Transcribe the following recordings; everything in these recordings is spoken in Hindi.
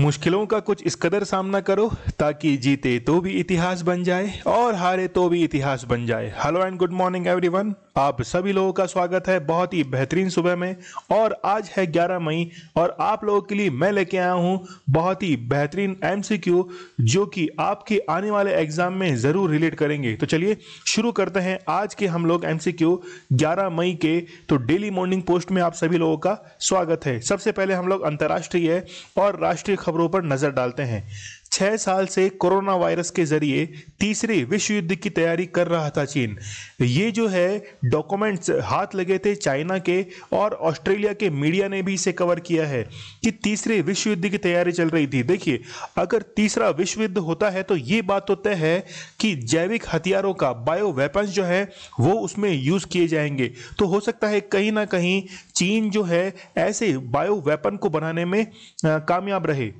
मुश्किलों का कुछ इस कदर सामना करो ताकि जीते तो भी इतिहास बन जाए और हारे तो भी इतिहास बन जाए hello and good morning everyone आप सभी लोगों का स्वागत है बहुत ही बेहतरीन सुबह में और आज है 11 मई और आप लोगों के लिए मैं लेके आया हूँ बहुत ही बेहतरीन एमसीक्यू जो कि आपके आने वाले एग्जाम में ज़रूर रिलेट करेंगे तो चलिए शुरू करते हैं आज के हम लोग एमसीक्यू 11 मई के तो डेली मॉर्निंग पोस्ट में आप सभी लोगों का स्वागत है सबसे पहले हम लोग अंतर्राष्ट्रीय और राष्ट्रीय खबरों पर नज़र डालते हैं छह साल से कोरोना वायरस के जरिए तीसरे विश्व युद्ध की तैयारी कर रहा था चीन ये जो है डॉक्यूमेंट्स हाथ लगे थे चाइना के और ऑस्ट्रेलिया के मीडिया ने भी इसे कवर किया है कि तीसरे विश्व युद्ध की तैयारी चल रही थी देखिए अगर तीसरा विश्व युद्ध होता है तो ये बात तो तय है कि जैविक हथियारों का बायो वेपन्स जो है वो उसमें यूज किए जाएंगे तो हो सकता है कहीं ना कहीं चीन जो है ऐसे बायो वेपन को बनाने में कामयाब रहे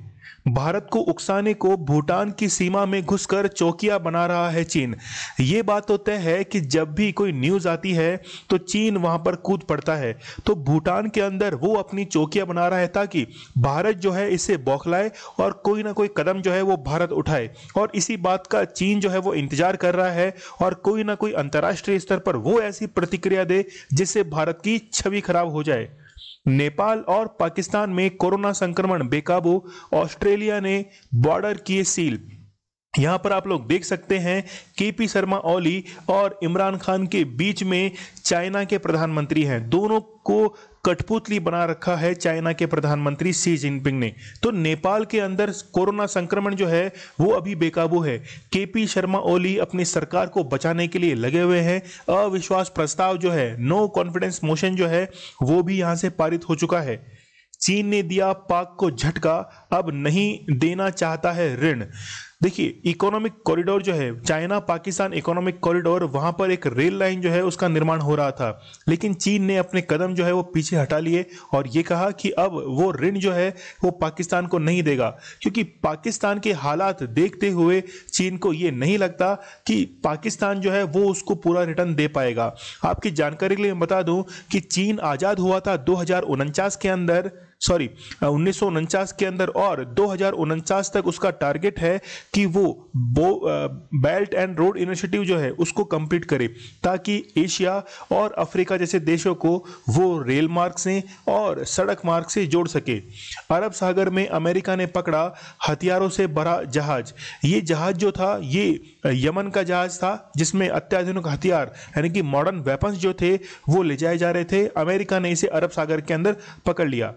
भारत को उकसाने को भूटान की सीमा में घुसकर चौकिया बना रहा है चीन ये बात तो तय है कि जब भी कोई न्यूज आती है तो चीन वहां पर कूद पड़ता है तो भूटान के अंदर वो अपनी चौकिया बना रहा है ताकि भारत जो है इसे बौखलाए और कोई ना कोई कदम जो है वो भारत उठाए और इसी बात का चीन जो है वो इंतजार कर रहा है और कोई ना कोई अंतर्राष्ट्रीय स्तर पर वो ऐसी प्रतिक्रिया दे जिससे भारत की छवि खराब हो जाए नेपाल और पाकिस्तान में कोरोना संक्रमण बेकाबू ऑस्ट्रेलिया ने बॉर्डर किए सील यहाँ पर आप लोग देख सकते हैं के पी शर्मा ओली और इमरान खान के बीच में चाइना के प्रधानमंत्री हैं दोनों को कठपुतली बना रखा है चाइना के प्रधानमंत्री सी जिनपिंग ने तो नेपाल के अंदर कोरोना संक्रमण जो है वो अभी बेकाबू है के पी शर्मा ओली अपनी सरकार को बचाने के लिए लगे हुए हैं अविश्वास प्रस्ताव जो है नो कॉन्फिडेंस मोशन जो है वो भी यहाँ से पारित हो चुका है चीन ने दिया पाक को झटका अब नहीं देना चाहता है ऋण देखिए इकोनॉमिक कॉरिडोर जो है चाइना पाकिस्तान इकोनॉमिक कॉरिडोर वहां पर एक रेल लाइन जो है उसका निर्माण हो रहा था लेकिन चीन ने अपने कदम जो है वो पीछे हटा लिए और ये कहा कि अब वो ऋण जो है वो पाकिस्तान को नहीं देगा क्योंकि पाकिस्तान के हालात देखते हुए चीन को ये नहीं लगता कि पाकिस्तान जो है वो उसको पूरा रिटर्न दे पाएगा आपकी जानकारी के लिए बता दूँ कि चीन आज़ाद हुआ था दो के अंदर सॉरी uh, उन्नीस के अंदर और दो तक उसका टारगेट है कि वो बो बेल्ट एंड रोड इनिशिएटिव जो है उसको कंप्लीट करे ताकि एशिया और अफ्रीका जैसे देशों को वो रेल मार्ग से और सड़क मार्ग से जोड़ सके अरब सागर में अमेरिका ने पकड़ा हथियारों से भरा जहाज ये जहाज जो था ये यमन का जहाज था जिसमें अत्याधुनिक हथियार यानी कि मॉडर्न वेपन्स जो थे वो ले जाए जा रहे थे अमेरिका ने इसे अरब सागर के अंदर पकड़ लिया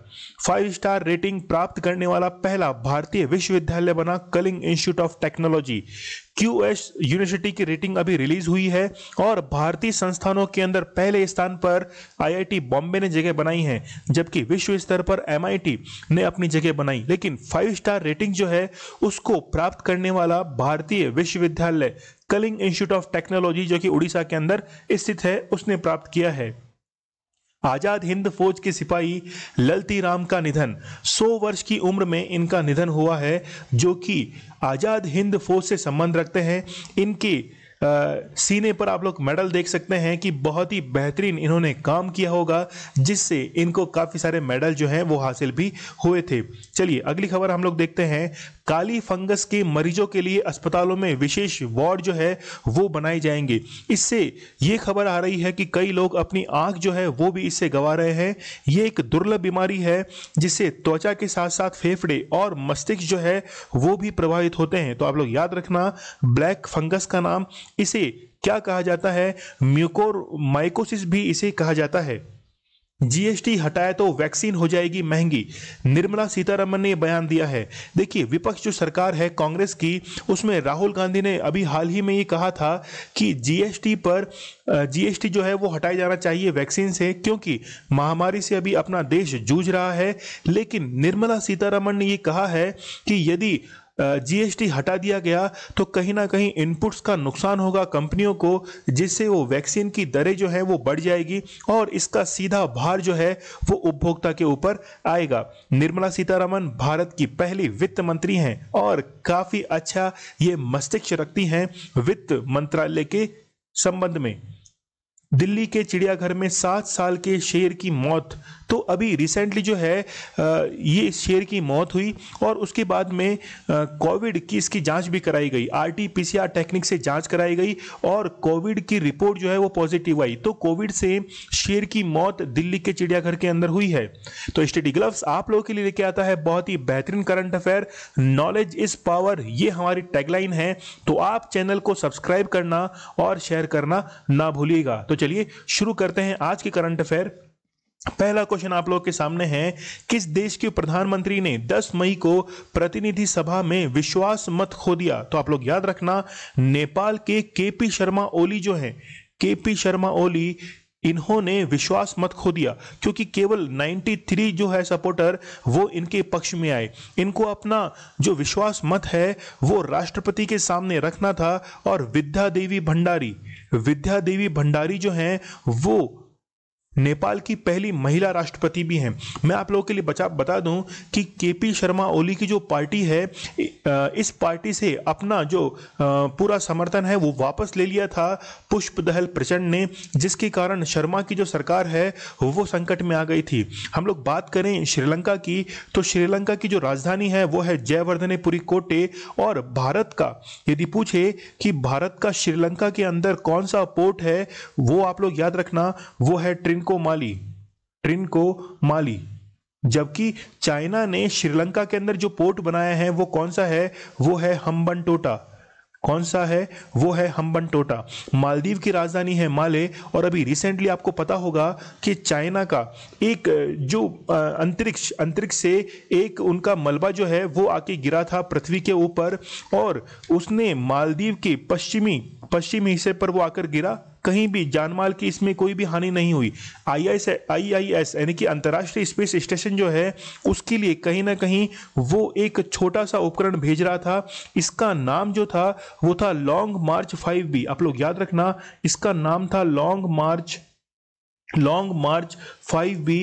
फाइव स्टार रेटिंग प्राप्त करने वाला पहला भारतीय विश्वविद्यालय बना Kalinga Institute of Technology Q S university की रेटिंग अभी रिलीज हुई है और भारतीय संस्थानों के अंदर पहले स्थान पर आईआईटी बॉम्बे ने जगह बनाई है जबकि विश्व स्तर पर एमआईटी ने अपनी जगह बनाई लेकिन फाइव स्टार रेटिंग जो है उसको प्राप्त करने वाला भारतीय विश्वविद्यालय कलिंग इंस्टीट्यूट ऑफ टेक्नोलॉजी जो कि उड़ीसा के अंदर स्थित है उसने प्राप्त किया है आजाद हिंद फौज के सिपाही ललती राम का निधन 100 वर्ष की उम्र में इनका निधन हुआ है जो कि आजाद हिंद फौज से संबंध रखते हैं इनके आ, सीने पर आप लोग मेडल देख सकते हैं कि बहुत ही बेहतरीन इन्होंने काम किया होगा जिससे इनको काफ़ी सारे मेडल जो हैं वो हासिल भी हुए थे चलिए अगली खबर हम लोग देखते हैं काली फंगस के मरीजों के लिए अस्पतालों में विशेष वार्ड जो है वो बनाए जाएंगे इससे ये खबर आ रही है कि कई लोग अपनी आंख जो है वो भी इससे गंवा रहे हैं ये एक दुर्लभ बीमारी है जिससे त्वचा के साथ साथ फेफड़े और मस्तिष्क जो है वो भी प्रभावित होते हैं तो आप लोग याद रखना ब्लैक फंगस का नाम इसे क्या कहा जाता है म्यूकोर माइकोसिस भी इसे कहा जाता है जीएसटी हटाए तो वैक्सीन हो जाएगी महंगी निर्मला सीतारमन ने बयान दिया है देखिए विपक्ष जो सरकार है कांग्रेस की उसमें राहुल गांधी ने अभी हाल ही में ये कहा था कि जीएसटी पर जीएसटी जो है वो हटाया जाना चाहिए वैक्सीन से क्योंकि महामारी से अभी अपना देश जूझ रहा है लेकिन निर्मला सीतारमन ने ये कहा है कि यदि जीएसटी हटा दिया गया तो कहीं ना कहीं इनपुट्स का नुकसान होगा कंपनियों को जिससे वो वैक्सीन की दरें जो है वो बढ़ जाएगी और इसका सीधा भार जो है वो उपभोक्ता के ऊपर आएगा निर्मला सीतारमन भारत की पहली वित्त मंत्री हैं और काफी अच्छा ये मस्तिष्क रखती हैं वित्त मंत्रालय के संबंध में दिल्ली के चिड़ियाघर में सात साल के शेर की मौत तो अभी रिसेंटली जो है ये शेर की मौत हुई और उसके बाद में कोविड की इसकी जांच भी कराई गई आरटीपीसीआर टेक्निक से जांच कराई गई और कोविड की रिपोर्ट जो है वो पॉजिटिव आई तो कोविड से शेर की मौत दिल्ली के चिड़ियाघर के अंदर हुई है तो स्टडी ग्लव्स आप लोगों के लिए लेके आता है बहुत ही बेहतरीन current affair knowledge is power ये हमारी टैगलाइन है तो आप चैनल को सब्सक्राइब करना और शेयर करना ना भूलिएगा तो चलिए शुरू करते हैं आज के करंट अफेयर पहला क्वेश्चन आप लोग के सामने है किस देश के प्रधानमंत्री ने 10 मई को प्रतिनिधि सभा में विश्वास मत खो दिया तो आप लोग याद रखना नेपाल के केपी शर्मा ओली जो है केपी शर्मा ओली इन्होंने विश्वास मत खो दिया क्योंकि केवल 93 जो है सपोर्टर वो इनके पक्ष में आए इनको अपना जो विश्वास मत है वो राष्ट्रपति के सामने रखना था और विद्या देवी भंडारी विद्या देवी भंडारी जो हैं वो नेपाल की पहली महिला राष्ट्रपति भी हैं मैं आप लोगों के लिए बचा बता दूं कि केपी शर्मा ओली की जो पार्टी है इस पार्टी से अपना जो पूरा समर्थन है वो वापस ले लिया था पुष्प दहल प्रचंड ने जिसके कारण शर्मा की जो सरकार है वो संकट में आ गई थी हम लोग बात करें श्रीलंका की तो श्रीलंका की जो राजधानी है वो है जयवर्धनेपुरी कोटे और भारत का यदि पूछे कि भारत का श्रीलंका के अंदर कौन सा पोर्ट है वो आप लोग याद रखना वो है ट्रिन ट्रिनको माली ट्रिनको माली जबकि चाइना ने श्रीलंका के अंदर जो पोर्ट बनाया है वो कौन सा है वो है हम्बन टोटा कौन सा है वो है हम्बन टोटा मालदीव की राजधानी है माले और अभी रिसेंटली आपको पता होगा कि चाइना का एक जो अंतरिक्ष अंतरिक्ष से एक उनका मलबा जो है वो आके गिरा था पृथ्वी के ऊपर और उसने मालदीव के पश्चिमी पश्चिमी हिस्से पर वो आकर गिरा कहीं भी जानमाल की इसमें कोई भी हानि नहीं हुई आई आई आई आई एस यानी कि अंतर्राष्ट्रीय स्पेस स्टेशन जो है उसके लिए कहीं ना कहीं वो एक छोटा सा उपकरण भेज रहा था इसका नाम जो था वो था लॉन्ग मार्च फाइव बी आप लोग याद रखना इसका नाम था लॉन्ग मार्च लॉन्ग मार्च 5B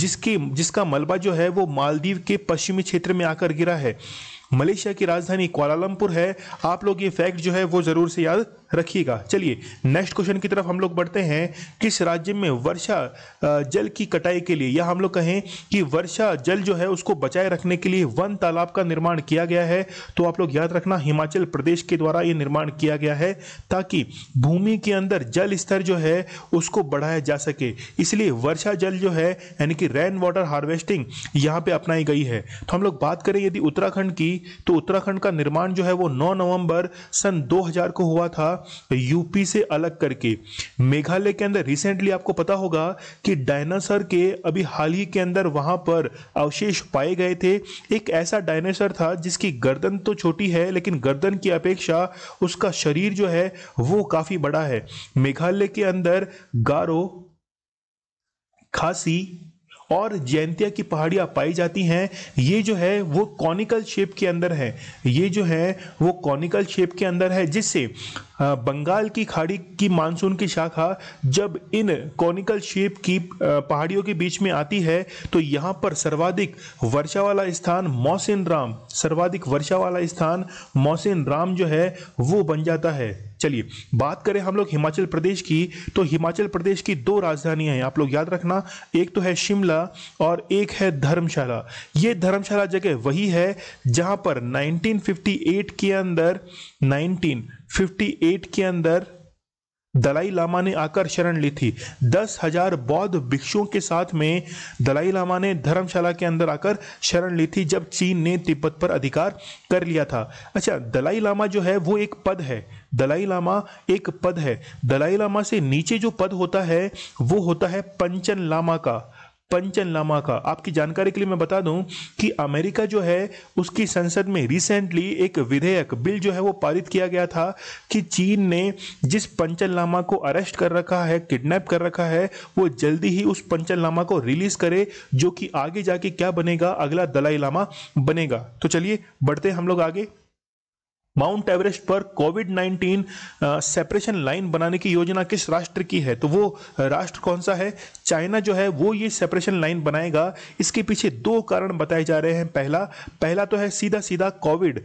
जिसके जिसका मलबा जो है वो मालदीव के पश्चिमी क्षेत्र में आकर गिरा है मलेशिया की राजधानी क्वालालंपुर है आप लोग ये फैक्ट जो है वो ज़रूर से याद रखिएगा चलिए नेक्स्ट क्वेश्चन की तरफ हम लोग बढ़ते हैं किस राज्य में वर्षा जल की कटाई के लिए या हम लोग कहें कि वर्षा जल जो है उसको बचाए रखने के लिए वन तालाब का निर्माण किया गया है तो आप लोग याद रखना हिमाचल प्रदेश के द्वारा ये निर्माण किया गया है ताकि भूमि के अंदर जल स्तर जो है उसको बढ़ाया जा सके इसलिए वर्षा जल जो है यानी कि रेन वाटर हार्वेस्टिंग यहाँ पे अपनाई गई है तो हम लोग बात करें यदि उत्तराखंड की तो उत्तराखंड का निर्माण जो है वो 9 नवंबर सन 2000 को हुआ था तो यूपी से अलग करके मेघालय के अंदर रिसेंटली आपको पता होगा कि डायनासोर के अभी हाल ही के अंदर वहां पर अवशेष पाए गए थे एक ऐसा डायनासोर था जिसकी गर्दन तो छोटी है लेकिन गर्दन की अपेक्षा उसका शरीर जो है वो काफी बड़ा है मेघालय के अंदर गारो खासी और जयंतिया की पहाड़ियां पाई जाती हैं ये जो है वो कॉनिकल शेप के अंदर है ये जो है वो कॉनिकल शेप के अंदर है जिससे बंगाल की खाड़ी की मानसून की शाखा जब इन कॉनिकल शेप की पहाड़ियों के बीच में आती है तो यहाँ पर सर्वाधिक वर्षा वाला स्थान मौसिन राम सर्वाधिक वर्षा वाला स्थान मौसिन राम जो है वो बन जाता है चलिए बात करें हम लोग हिमाचल प्रदेश की तो हिमाचल प्रदेश की दो राजधानियां हैं आप लोग याद रखना एक तो है शिमला और एक है धर्मशाला ये धर्मशाला जगह वही है जहां पर 1958 के अंदर 19 1858 के अंदर दलाई लामा ने आकर शरण ली थी दस हजार बौद्ध भिक्षुओं के साथ में दलाई लामा ने धर्मशाला के अंदर आकर शरण ली थी जब चीन ने तिब्बत पर अधिकार कर लिया था अच्छा दलाई लामा जो है वो एक पद है दलाई लामा एक पद है दलाई लामा से नीचे जो पद होता है वो होता है पंचन लामा का पंचन लामा का आपकी जानकारी के लिए मैं बता दूं कि अमेरिका जो है उसकी संसद में रिसेंटली एक विधेयक बिल जो है वो पारित किया गया था कि चीन ने जिस लामा को अरेस्ट कर रखा है किडनैप कर रखा है वो जल्दी ही उस लामा को रिलीज करे जो कि आगे जाके क्या बनेगा अगला दलाई लामा बनेगा तो चलिए बढ़ते हम लोग आगे माउंट एवरेस्ट पर कोविड 19 सेपरेशन लाइन बनाने की योजना किस राष्ट्र की है तो वो राष्ट्र कौन सा है चाइना जो है वो ये सेपरेशन लाइन बनाएगा इसके पीछे दो कारण बताए जा रहे हैं पहला पहला तो है सीधा सीधा कोविड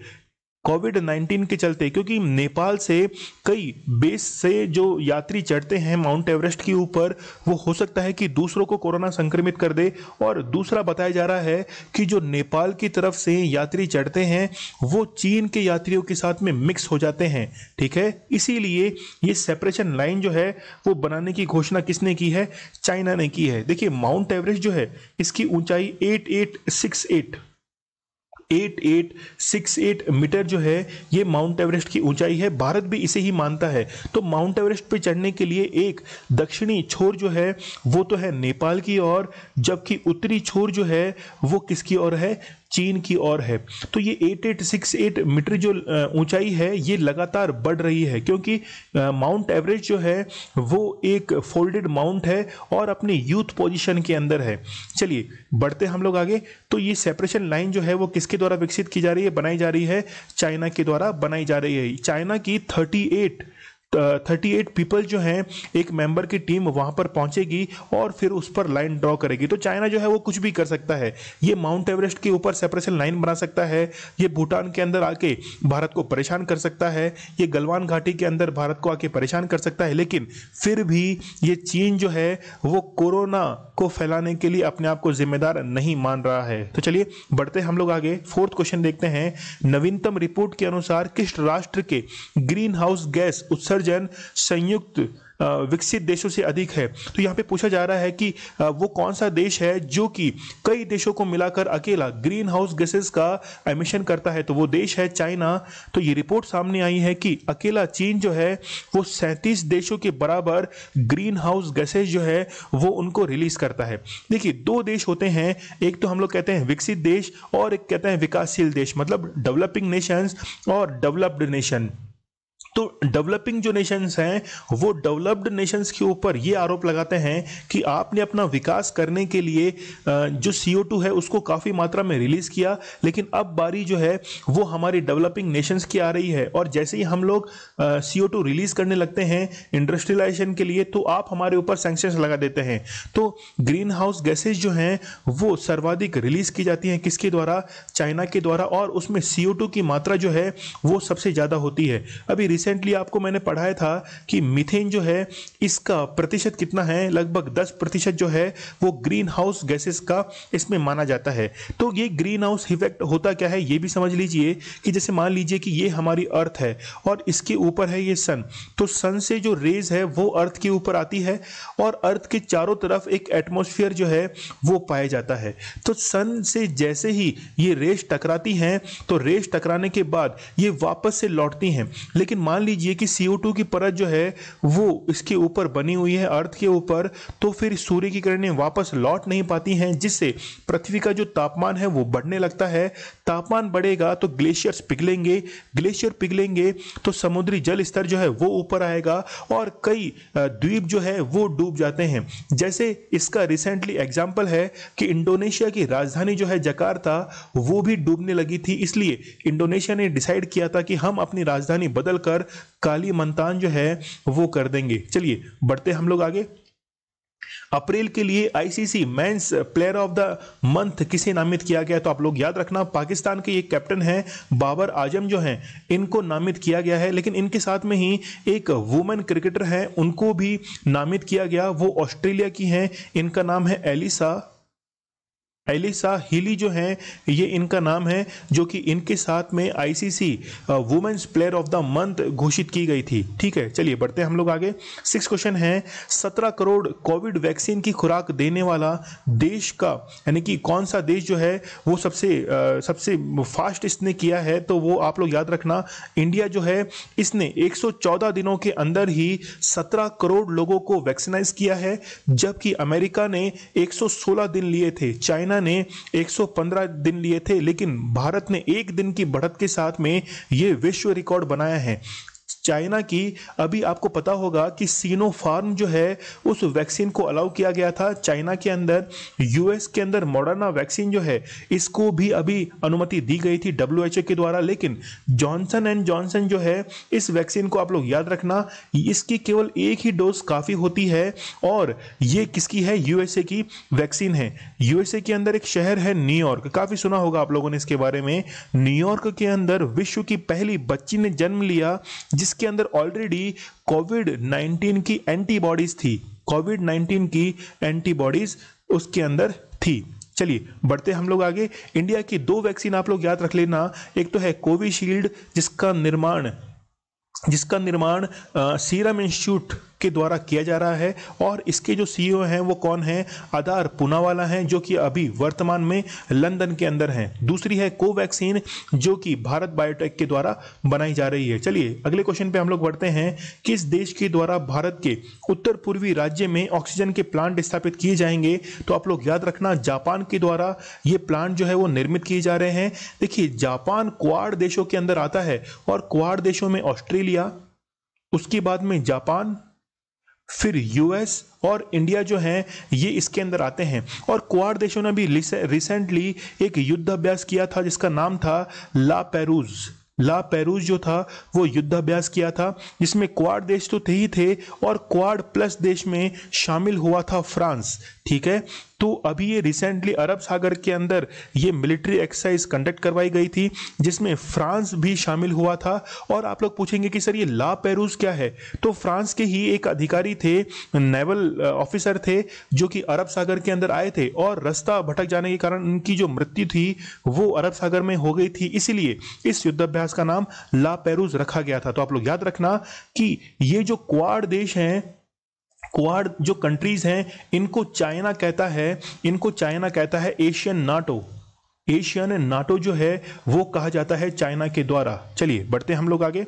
कोविड 19 के चलते क्योंकि नेपाल से कई बेस से जो यात्री चढ़ते हैं माउंट एवरेस्ट के ऊपर वो हो सकता है कि दूसरों को कोरोना संक्रमित कर दे और दूसरा बताया जा रहा है कि जो नेपाल की तरफ से यात्री चढ़ते हैं वो चीन के यात्रियों के साथ में मिक्स हो जाते हैं ठीक है इसीलिए ये सेपरेशन लाइन जो है वो बनाने की घोषणा किसने की है चाइना ने की है देखिए माउंट एवरेस्ट जो है इसकी ऊंचाई एट 8868 मीटर जो है ये माउंट एवरेस्ट की ऊंचाई है भारत भी इसे ही मानता है तो माउंट एवरेस्ट पे चढ़ने के लिए एक दक्षिणी छोर जो है वो तो है नेपाल की ओर जबकि उत्तरी छोर जो है वो किसकी ओर है चीन की ओर है तो ये 8868 मीटर जो ऊंचाई है ये लगातार बढ़ रही है क्योंकि माउंट एवरेज जो है वो एक फोल्डेड माउंट है और अपनी यूथ पोजीशन के अंदर है चलिए बढ़ते हम लोग आगे तो ये सेपरेशन लाइन जो है वो किसके द्वारा विकसित की जा रही है बनाई जा रही है चाइना के द्वारा बनाई जा रही है चाइना की थर्टी थर्टी एट पीपल जो हैं एक मेंबर की टीम वहां पर पहुंचेगी और फिर उस पर लाइन ड्रॉ करेगी तो चाइना जो है वो कुछ भी कर सकता है ये माउंट एवरेस्ट के ऊपर सेपरेशन लाइन बना सकता है ये भूटान के अंदर आके भारत को परेशान कर सकता है ये गलवान घाटी के अंदर भारत को आके परेशान कर सकता है लेकिन फिर भी ये चीन जो है वो कोरोना को फैलाने के लिए अपने आप को जिम्मेदार नहीं मान रहा है तो चलिए बढ़ते हम लोग आगे फोर्थ क्वेश्चन देखते हैं नवीनतम रिपोर्ट के अनुसार किस राष्ट्र के ग्रीन हाउस गैस उत्सर्ग विसर्जन संयुक्त विकसित देशों से अधिक है तो यहाँ पे पूछा जा रहा है कि वो कौन सा देश है जो कि कई देशों को मिलाकर अकेला ग्रीन हाउस गैसेस का एमिशन करता है तो वो देश है चाइना तो ये रिपोर्ट सामने आई है कि अकेला चीन जो है वो सैंतीस देशों के बराबर ग्रीन हाउस गैसेज जो है वो उनको रिलीज करता है देखिए दो देश होते हैं एक तो हम लोग कहते हैं विकसित देश और एक कहते हैं विकासशील देश मतलब डेवलपिंग नेशंस और डेवलप्ड नेशन तो डेवलपिंग जो नेशंस हैं वो डेवलप्ड नेशंस के ऊपर ये आरोप लगाते हैं कि आपने अपना विकास करने के लिए जो टू है उसको काफ़ी मात्रा में रिलीज़ किया लेकिन अब बारी जो है वो हमारी डेवलपिंग नेशंस की आ रही है और जैसे ही हम लोग टू रिलीज़ करने लगते हैं इंडस्ट्रियलाइजेशन के लिए तो आप हमारे ऊपर सेंक्शंस लगा देते हैं तो ग्रीन हाउस गैसेज जो हैं वो सर्वाधिक रिलीज़ की जाती हैं किसके द्वारा चाइना के द्वारा और उसमें टू की मात्रा जो है वो सबसे ज़्यादा होती है अभी रिसेंटली आपको मैंने पढ़ाया था कि मिथेन जो है इसका प्रतिशत कितना है लगभग दस प्रतिशत जो है वो ग्रीन हाउस गैसेस का इसमें माना जाता है तो ये ग्रीन हाउस इफेक्ट होता क्या है ये भी समझ लीजिए कि जैसे मान लीजिए कि ये हमारी अर्थ है और इसके ऊपर है ये सन तो सन से जो रेज है वो अर्थ के ऊपर आती है और अर्थ के चारों तरफ एक एटमोसफियर जो है वो पाया जाता है तो सन से जैसे ही ये रेस टकराती हैं तो रेस टकराने के बाद ये वापस से लौटती हैं लेकिन मान लीजिए कि CO2 की परत जो है वो इसके ऊपर बनी हुई है अर्थ के ऊपर तो फिर सूर्य की किरणें वापस लौट नहीं पाती हैं जिससे पृथ्वी का जो तापमान है वो बढ़ने लगता है तापमान बढ़ेगा तो ग्लेशियर्स पिघलेंगे ग्लेशियर पिघलेंगे तो समुद्री जल स्तर जो है वो ऊपर आएगा और कई द्वीप जो है वो डूब जाते हैं जैसे इसका रिसेंटली एग्जाम्पल है कि इंडोनेशिया की राजधानी जो है जकार्ता वो भी डूबने लगी थी इसलिए इंडोनेशिया ने डिसाइड किया था कि हम अपनी राजधानी बदलकर पर काली मंतान जो है वो कर देंगे चलिए बढ़ते हम लोग आगे अप्रैल के लिए ICC men's player of the month किसे नामित किया गया तो आप लोग याद रखना पाकिस्तान के ये कैप्टन हैं बाबर आजम जो हैं इनको नामित किया गया है लेकिन इनके साथ में ही एक वुमेन क्रिकेटर हैं उनको भी नामित किया गया वो ऑस्ट्रेलिया की हैं इनका नाम है एलिसा एलिसा हिली जो हैं ये इनका नाम है जो कि इनके साथ में ICC women's player of the month घोषित की गई थी ठीक है चलिए बढ़ते हैं हम लोग आगे सिक्स क्वेश्चन है सत्रह करोड़ कोविड वैक्सीन की खुराक देने वाला देश का यानी कि कौन सा देश जो है वो सबसे आ, सबसे फास्ट इसने किया है तो वो आप लोग याद रखना इंडिया जो है इसने एक दिनों के अंदर ही सत्रह करोड़ लोगों को वैक्सीनाइज किया है जबकि अमेरिका ने एक दिन लिए थे चाइना चाइना ने 115 दिन लिए थे लेकिन भारत ने एक दिन की बढ़त के साथ में ये विश्व रिकॉर्ड बनाया है चाइना की अभी आपको पता होगा कि सीनोफार्म जो है उस वैक्सीन को अलाउ किया गया था चाइना के अंदर यूएस के अंदर मॉडर्ना वैक्सीन जो है इसको भी अभी अनुमति दी गई थी डब्ल्यू के द्वारा लेकिन जॉनसन एंड जॉनसन जो है इस वैक्सीन को आप लोग याद रखना इसकी केवल एक ही डोज काफ़ी होती है और ये किसकी है यूएसए की वैक्सीन है यूएसए के अंदर एक शहर है न्यूयॉर्क काफ़ी सुना होगा आप लोगों ने इसके बारे में न्यूयॉर्क के अंदर विश्व की पहली बच्ची ने जन्म लिया जिस जिसके अंदर ऑलरेडी कोविड 19 की एंटीबॉडीज थी कोविड 19 की एंटीबॉडीज उसके अंदर थी चलिए बढ़ते हम लोग आगे इंडिया की दो वैक्सीन आप लोग याद रख लेना एक तो है कोविशील्ड जिसका निर्माण जिसका निर्माण सीरम इंस्टीट्यूट के द्वारा किया जा रहा है और इसके जो सीईओ e हैं वो कौन हैं आदार पूनावाला हैं जो कि अभी वर्तमान में लंदन के अंदर हैं दूसरी है कोवैक्सीन जो कि भारत बायोटेक के द्वारा बनाई जा रही है चलिए अगले क्वेश्चन पे हम लोग बढ़ते हैं किस देश के द्वारा भारत के उत्तर पूर्वी राज्य में ऑक्सीजन के प्लांट स्थापित किए जाएंगे तो आप लोग याद रखना जापान के द्वारा ये प्लांट जो है वो निर्मित किए जा रहे हैं देखिए जापान क्वाड देशों के अंदर आता है और क्वाड देशों में ऑस्ट्रेलिया उसके बाद में जापान फिर यूएस और इंडिया जो हैं ये इसके अंदर आते हैं और क्वाड देशों ने भी रिसेंटली एक युद्धाभ्यास किया था जिसका नाम था ला पेरूज ला पेरूज जो था वो युद्धाभ्यास किया था जिसमें क्वाड देश तो थे ही थे और क्वाड प्लस देश में शामिल हुआ था फ्रांस ठीक है तो अभी ये रिसेंटली अरब सागर के अंदर ये मिलिट्री एक्सरसाइज कंडक्ट करवाई गई थी जिसमें फ्रांस भी शामिल हुआ था और आप लोग पूछेंगे कि सर ये ला पेरूज क्या है तो फ्रांस के ही एक अधिकारी थे नेवल ऑफिसर uh, थे जो कि अरब सागर के अंदर आए थे और रास्ता भटक जाने के कारण उनकी जो मृत्यु थी वो अरब सागर में हो गई थी इसीलिए इस युद्धाभ्यास का नाम ला पेरूज रखा गया था तो आप लोग याद रखना कि ये जो क्वाड देश हैं क्वाड जो कंट्रीज हैं इनको चाइना कहता है इनको चाइना कहता है एशियन नाटो एशियन नाटो जो है वो कहा जाता है चाइना के द्वारा चलिए बढ़ते हम लोग आगे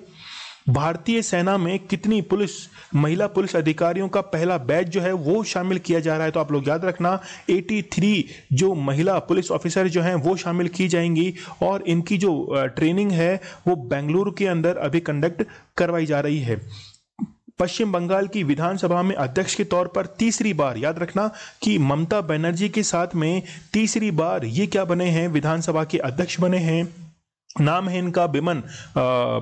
भारतीय सेना में कितनी पुलिस महिला पुलिस अधिकारियों का पहला बैच जो है वो शामिल किया जा रहा है तो आप लोग याद रखना 83 जो महिला पुलिस ऑफिसर जो हैं वो शामिल की जाएंगी और इनकी जो ट्रेनिंग है वो बेंगलुरु के अंदर अभी कंडक्ट करवाई जा रही है पश्चिम बंगाल की विधानसभा में अध्यक्ष के तौर पर तीसरी बार याद रखना कि ममता बनर्जी के साथ में तीसरी बार ये क्या बने हैं विधानसभा के अध्यक्ष बने हैं नाम है इनका बिमन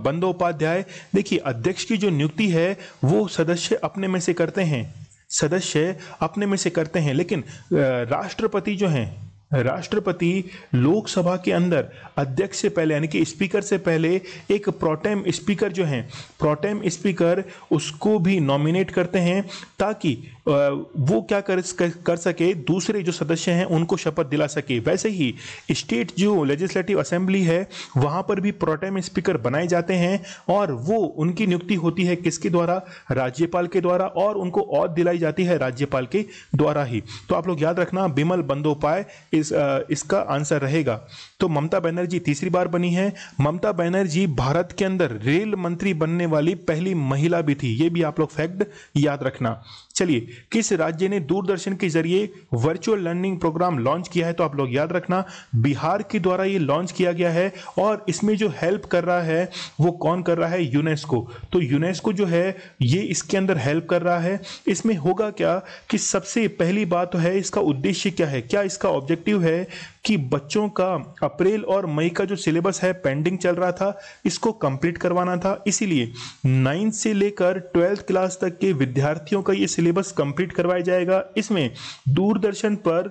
बंदोपाध्याय देखिए अध्यक्ष की जो नियुक्ति है वो सदस्य अपने में से करते हैं सदस्य अपने में से करते हैं लेकिन राष्ट्रपति जो हैं राष्ट्रपति लोकसभा के अंदर अध्यक्ष से पहले यानी कि स्पीकर से पहले एक प्रोटेम स्पीकर जो है प्रोटेम स्पीकर उसको भी नॉमिनेट करते हैं ताकि वो क्या कर कर सके दूसरे जो सदस्य हैं उनको शपथ दिला सके वैसे ही स्टेट जो लेजिस्लेटिव असेंबली है वहाँ पर भी प्रोटेम स्पीकर बनाए जाते हैं और वो उनकी नियुक्ति होती है किसके द्वारा राज्यपाल के द्वारा और उनको औद दिलाई जाती है राज्यपाल के द्वारा ही तो आप लोग याद रखना बिमल बंदोपाय इस इसका आंसर रहेगा तो ममता बनर्जी तीसरी बार बनी है ममता बनर्जी भारत के अंदर रेल मंत्री बनने वाली पहली महिला भी थी ये भी आप लोग फैक्ट याद रखना चलिए किस राज्य ने दूरदर्शन के जरिए वर्चुअल लर्निंग प्रोग्राम लॉन्च किया है तो आप लोग याद रखना बिहार के द्वारा ये लॉन्च किया गया है और इसमें जो हेल्प कर रहा है वो कौन कर रहा है यूनेस्को तो यूनेस्को जो है ये इसके अंदर हेल्प कर रहा है इसमें होगा क्या कि सबसे पहली बात तो है इसका उद्देश्य क्या है क्या इसका ऑब्जेक्टिव है कि बच्चों का अप्रैल और मई का जो सिलेबस है पेंडिंग चल रहा था इसको कंप्लीट करवाना था इसीलिए नाइन्थ से लेकर ट्वेल्थ क्लास तक के विद्यार्थियों का ये सिलेबस कंप्लीट करवाया जाएगा इसमें दूरदर्शन पर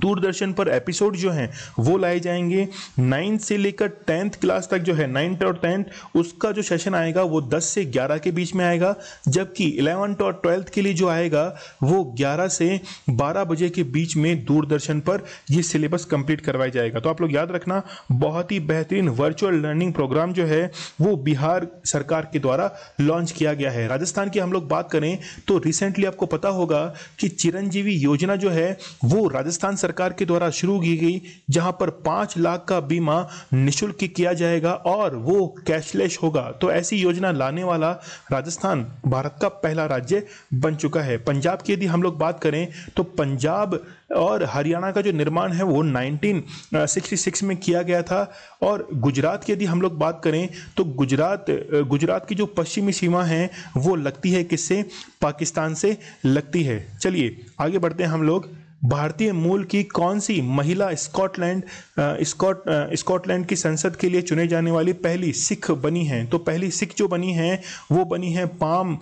दूरदर्शन पर एपिसोड जो हैं वो लाए जाएंगे नाइन्थ से लेकर टेंथ क्लास तक जो है नाइन्थ और टेंथ उसका जो सेशन आएगा वो दस से ग्यारह के बीच में आएगा जबकि इलेवंथ और ट्वेल्थ के लिए जो आएगा वो ग्यारह से बारह बजे के बीच में दूरदर्शन पर ये सिलेबस कंप्लीट करवाया जाएगा तो आप लोग याद रखना बहुत ही बेहतरीन वर्चुअल लर्निंग प्रोग्राम जो है वो बिहार सरकार के द्वारा लॉन्च किया गया है राजस्थान की हम लोग बात करें तो रिसेंटली आपको पता होगा कि चिरंजीवी योजना जो है वो राजस्थान राजस्थान सरकार के द्वारा शुरू की गई जहां पर पांच लाख का बीमा निशुल्क किया जाएगा और वो कैशलेस होगा तो ऐसी योजना लाने वाला राजस्थान भारत का पहला राज्य बन चुका है पंजाब की यदि हम लोग बात करें तो पंजाब और हरियाणा का जो निर्माण है वो 1966 में किया गया था और गुजरात की यदि हम लोग बात करें तो गुजरात गुजरात की जो पश्चिमी सीमा है वो लगती है किससे पाकिस्तान से लगती है चलिए आगे बढ़ते हैं हम लोग भारतीय मूल की कौन सी महिला स्कॉटलैंड स्कॉट स्कॉटलैंड की संसद के लिए चुने जाने वाली पहली सिख बनी है तो पहली सिख जो बनी है वो बनी है पाम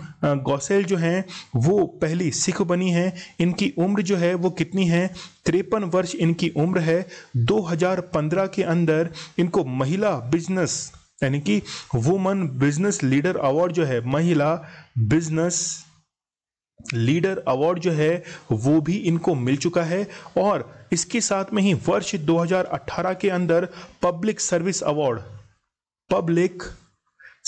गौसेल जो हैं वो पहली सिख बनी है इनकी उम्र जो है वो कितनी है तिरपन वर्ष इनकी उम्र है 2015 के अंदर इनको महिला बिजनेस यानी कि वुमन बिजनेस लीडर अवार्ड जो है महिला बिजनेस लीडर अवार्ड जो है वो भी इनको मिल चुका है और इसके साथ में ही वर्ष 2018 के अंदर public service award public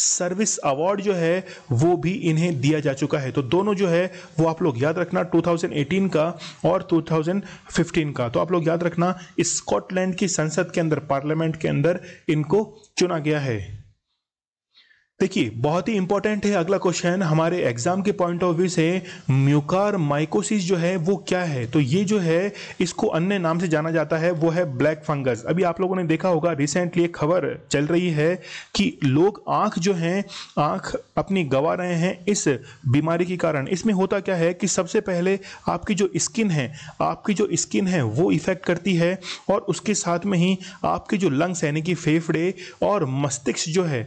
service award जो है वो भी इन्हें दिया जा चुका है तो दोनों जो है वो आप लोग याद रखना 2018 का और 2015 का तो आप लोग याद रखना स्कॉटलैंड की संसद के अंदर पार्लियामेंट के अंदर इनको चुना गया है देखिए बहुत ही इंपॉर्टेंट है अगला क्वेश्चन हमारे एग्जाम के पॉइंट ऑफ व्यू से म्यूकार माइकोसिस जो है वो क्या है तो ये जो है इसको अन्य नाम से जाना जाता है वो है ब्लैक फंगस अभी आप लोगों ने देखा होगा रिसेंटली एक खबर चल रही है कि लोग आंख जो है आंख अपनी गंवा रहे हैं इस बीमारी के कारण इसमें होता क्या है कि सबसे पहले आपकी जो स्किन है आपकी जो स्किन है वो इफेक्ट करती है और उसके साथ में ही आपके जो लंग्स यानी कि फेफड़े और मस्तिष्क जो है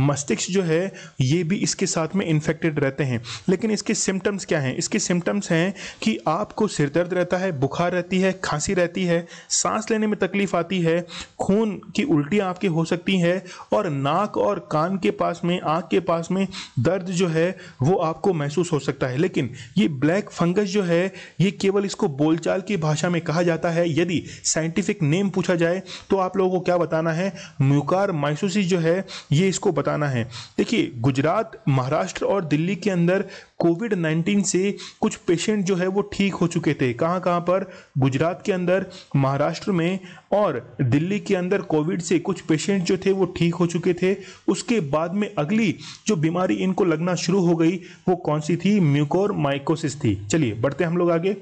मस्तिष्क जो है ये भी इसके साथ में इन्फेक्टेड रहते हैं लेकिन इसके सिम्टम्स क्या हैं इसके सिम्टम्स हैं कि आपको सिर दर्द रहता है बुखार रहती है खांसी रहती है सांस लेने में तकलीफ आती है खून की उल्टियाँ आपकी हो सकती है और नाक और कान के पास में आँख के पास में दर्द जो है वो आपको महसूस हो सकता है लेकिन ये ब्लैक फंगस जो है ये केवल इसको बोलचाल की भाषा में कहा जाता है यदि साइंटिफिक नेम पूछा जाए तो आप लोगों को क्या बताना है म्यूकार माइसोसिस जो है ये इसको बता बताना है देखिए गुजरात महाराष्ट्र और दिल्ली के अंदर कोविड 19 से कुछ पेशेंट जो है वो ठीक हो चुके थे कहाँ कहाँ पर गुजरात के अंदर महाराष्ट्र में और दिल्ली के अंदर कोविड से कुछ पेशेंट जो थे वो ठीक हो चुके थे उसके बाद में अगली जो बीमारी इनको लगना शुरू हो गई वो कौन सी थी म्यूकोर माइकोसिस थी चलिए बढ़ते हम लोग आगे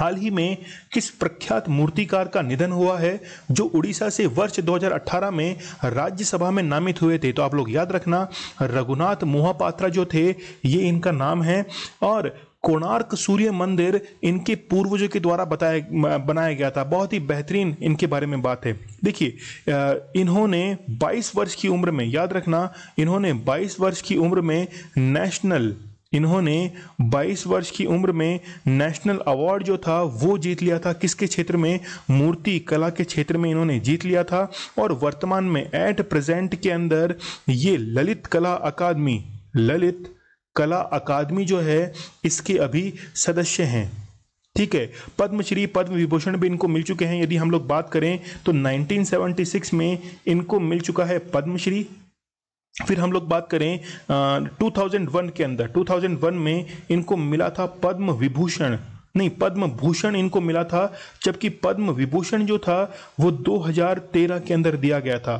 हाल ही में किस प्रख्यात मूर्तिकार का निधन हुआ है जो उड़ीसा से वर्ष 2018 में राज्यसभा में नामित हुए थे तो आप लोग याद रखना रघुनाथ मोहापात्रा जो थे ये इनका नाम है और कोणार्क सूर्य मंदिर इनके पूर्वजों के द्वारा बताया बनाया गया था बहुत ही बेहतरीन इनके बारे में बात है देखिए इन्होंने 22 वर्ष की उम्र में याद रखना इन्होंने 22 वर्ष की उम्र में नेशनल इन्होंने 22 वर्ष की उम्र में नेशनल अवार्ड जो था वो जीत लिया था किसके क्षेत्र में मूर्ति कला के क्षेत्र में इन्होंने जीत लिया था और वर्तमान में एट प्रेजेंट के अंदर ये ललित कला अकादमी ललित कला अकादमी जो है इसके अभी सदस्य हैं ठीक है पद्मश्री पद्म विभूषण भी इनको मिल चुके हैं यदि हम लोग बात करें तो 1976 में इनको मिल चुका है पद्मश्री फिर हम लोग बात करें आ, 2001 के अंदर 2001 में इनको मिला था पद्म विभूषण नहीं पद्म भूषण इनको मिला था जबकि पद्म विभूषण जो था वो 2013 के अंदर दिया गया था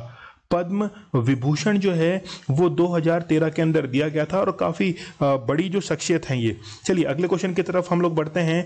पद्म विभूषण जो है वो 2013 के अंदर दिया गया था और काफ़ी बड़ी जो शख्सियत हैं ये चलिए अगले क्वेश्चन की तरफ हम लोग बढ़ते हैं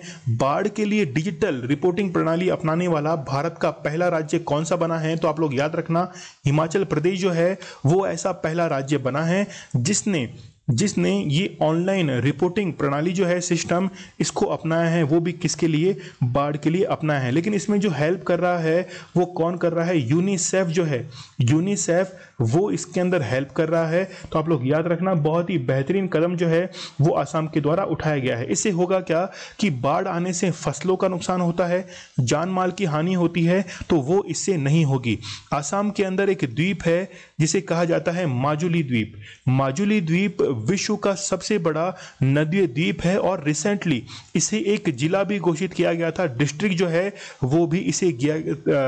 बाढ़ के लिए डिजिटल रिपोर्टिंग प्रणाली अपनाने वाला भारत का पहला राज्य कौन सा बना है तो आप लोग याद रखना हिमाचल प्रदेश जो है वो ऐसा पहला राज्य बना है जिसने जिसने ये ऑनलाइन रिपोर्टिंग प्रणाली जो है सिस्टम इसको अपनाया है वो भी किसके लिए बाढ़ के लिए अपनाया है लेकिन इसमें जो हेल्प कर रहा है वो कौन कर रहा है यूनिसेफ जो है यूनिसेफ वो इसके अंदर हेल्प कर रहा है तो आप लोग याद रखना बहुत ही बेहतरीन कदम जो है वो आसाम के द्वारा उठाया गया है इससे होगा क्या कि बाढ़ आने से फसलों का नुकसान होता है जान माल की हानि होती है तो वो इससे नहीं होगी आसाम के अंदर एक द्वीप है जिसे कहा जाता है माजुली द्वीप माजुली द्वीप विश्व का सबसे बड़ा नदी द्वीप है और रिसेंटली इसे एक जिला भी घोषित किया गया था डिस्ट्रिक्ट जो है वो भी इसे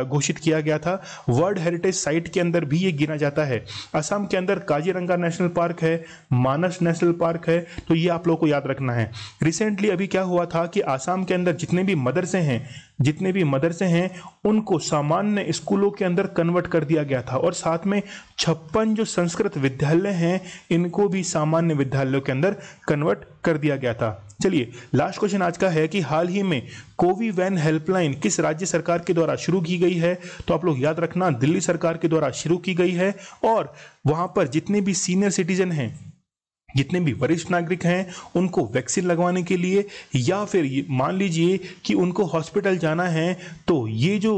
घोषित किया गया था वर्ल्ड हेरिटेज साइट के अंदर भी ये गिना जाता है असम के अंदर काजीरंगा नेशनल पार्क है मानस नेशनल पार्क है तो ये आप लोग को याद रखना है रिसेंटली अभी क्या हुआ था कि आसाम के अंदर जितने भी मदरसे हैं जितने भी मदरसे हैं उनको सामान्य स्कूलों के अंदर कन्वर्ट कर दिया गया था और साथ में छप्पन जो संस्कृत विद्यालय हैं इनको भी सामान्य विद्यालयों के अंदर कन्वर्ट कर दिया गया था चलिए लास्ट क्वेश्चन आज का है कि हाल ही में कोवी वैन हेल्पलाइन किस राज्य सरकार के द्वारा शुरू की गई है तो आप लोग याद रखना दिल्ली सरकार के द्वारा शुरू की गई है और वहां पर जितने भी सीनियर सिटीजन हैं जितने भी वरिष्ठ नागरिक हैं उनको वैक्सीन लगवाने के लिए या फिर मान लीजिए कि उनको हॉस्पिटल जाना है तो ये जो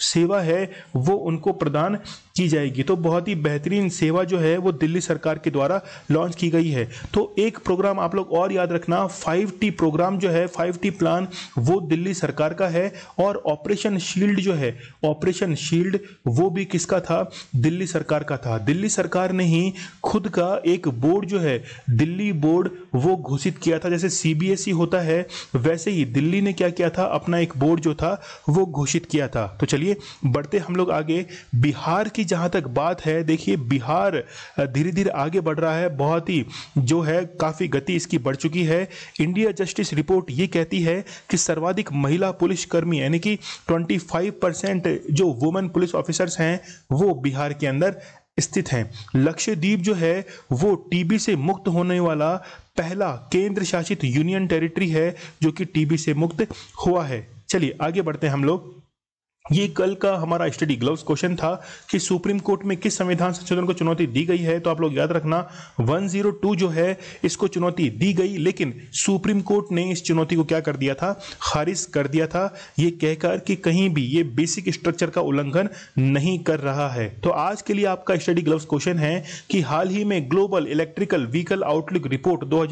सेवा है वो उनको प्रदान की जाएगी तो बहुत ही बेहतरीन सेवा जो है वो दिल्ली सरकार के द्वारा लॉन्च की गई है तो एक प्रोग्राम आप लोग और याद रखना फाइव टी प्रोग्राम जो है फाइव टी प्लान वो दिल्ली सरकार का है और ऑपरेशन शील्ड जो है ऑपरेशन शील्ड वो भी किसका था दिल्ली सरकार का था दिल्ली सरकार ने ही खुद का एक बोर्ड जो है दिल्ली बोर्ड वो घोषित किया था जैसे सीबीएसई e होता है वैसे ही दिल्ली ने क्या किया था अपना एक बोर्ड जो था वो घोषित किया था तो चलिए बढ़ते हम लोग आगे बिहार की की जहां तक बात है देखिए बिहार धीरे धीरे आगे बढ़ रहा है बहुत ही जो है काफ़ी गति इसकी बढ़ चुकी है इंडिया जस्टिस रिपोर्ट ये कहती है कि सर्वाधिक महिला पुलिसकर्मी यानी कि 25 परसेंट जो वुमेन पुलिस ऑफिसर्स हैं वो बिहार के अंदर स्थित हैं लक्षद्वीप जो है वो टीबी से मुक्त होने वाला पहला केंद्र शासित यूनियन टेरिटरी है जो कि टीबी से मुक्त हुआ है चलिए आगे बढ़ते हैं हम लोग ये कल का हमारा स्टडी ग्लव्स क्वेश्चन था कि सुप्रीम कोर्ट में किस संविधान संशोधन को चुनौती दी गई है तो आप लोग याद रखना 102 जो है इसको चुनौती दी गई लेकिन सुप्रीम कोर्ट ने इस चुनौती को क्या कर दिया था खारिज कर दिया था ये कहकर कि कहीं भी ये बेसिक स्ट्रक्चर का उल्लंघन नहीं कर रहा है तो आज के लिए आपका स्टडी ग्लव्स क्वेश्चन है कि हाल ही में global electrical vehicle outlook report दो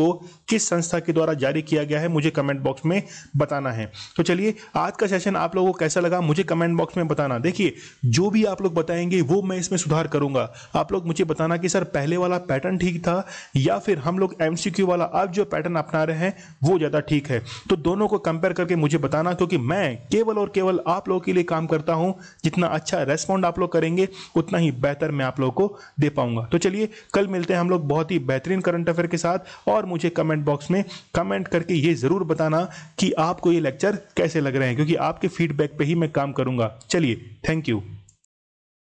को किस संस्था के द्वारा जारी किया गया है मुझे कमेंट बॉक्स में बताना है तो चलिए आज का सेशन आप लोगों को कैसे कैसा लगा मुझे कमेंट बॉक्स में बताना देखिए जो भी आप लोग बताएंगे वो मैं इसमें सुधार करूंगा आप लोग मुझे बताना कि सर पहले वाला पैटर्न ठीक था या फिर हम लोग एम वाला अब जो पैटर्न अपना रहे हैं वो ज़्यादा ठीक है तो दोनों को कंपेयर करके मुझे बताना क्योंकि मैं केवल और केवल आप लोगों के लिए काम करता हूँ जितना अच्छा रेस्पॉन्ड आप लोग करेंगे उतना ही बेहतर मैं आप लोगों को दे पाऊंगा तो चलिए कल मिलते हैं हम लोग बहुत ही बेहतरीन करंट अफेयर के साथ और मुझे कमेंट बॉक्स में कमेंट करके ये ज़रूर बताना कि आपको ये लेक्चर कैसे लग रहे हैं क्योंकि आपके फीडबैक पे पे ही मैं काम करूंगा चलिए थैंक यू